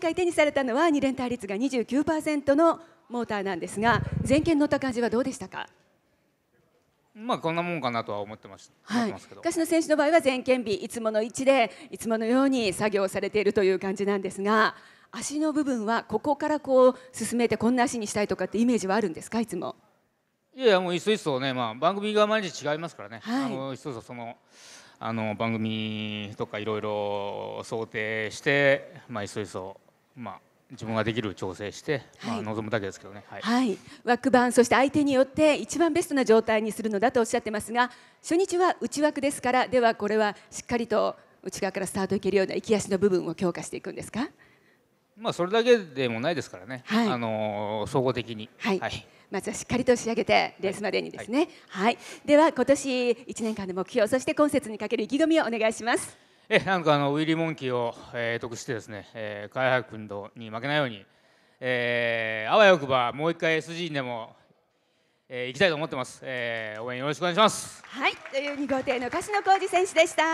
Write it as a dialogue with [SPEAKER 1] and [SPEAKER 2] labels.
[SPEAKER 1] 今回手にされたのは二連単率が29%のモーターなんですが前見乗った感じはどうでしたか
[SPEAKER 2] まあこんなもんかなとは思ってました、はい、
[SPEAKER 1] 昔の選手の場合は前見日いつもの位置でいつものように作業されているという感じなんですが足の部分はここからこう進めてこんな足にしたいとかってイメージはあるんですかいつも
[SPEAKER 2] いやもういっそいっそね、まあ、番組が毎日違いますからね、はい、あのいっそいっそそのあの番組とかいろいろ想定して、まあ、いっそいっそまあ、自分ができる調整して、はい、まあ、望むだけですけどね、はい、はい、
[SPEAKER 1] 枠番そして相手によって一番ベストな状態にするのだとおっしゃってますが初日は内枠ですからではこれはしっかりと内側からスタートいけるようなき足の部分を強化していくんですか
[SPEAKER 2] まあそれだけでもないですからね、はい、あの総合的に、はい、はい、
[SPEAKER 1] まずはしっかりと仕上げてレースまでにですね、はい、はい、では今年1年間の目標そして今節にかける意気込みをお願いします。
[SPEAKER 2] え なんかあのウィリー・モンキーを、えー、得してですね、えー、開発運動に負けないように、えー、あわよくばもう一回 SG にでも、えー、行きたいと思ってます、えー、応援よろしくお願いします
[SPEAKER 1] はいという二号艇の柏野浩二選手でした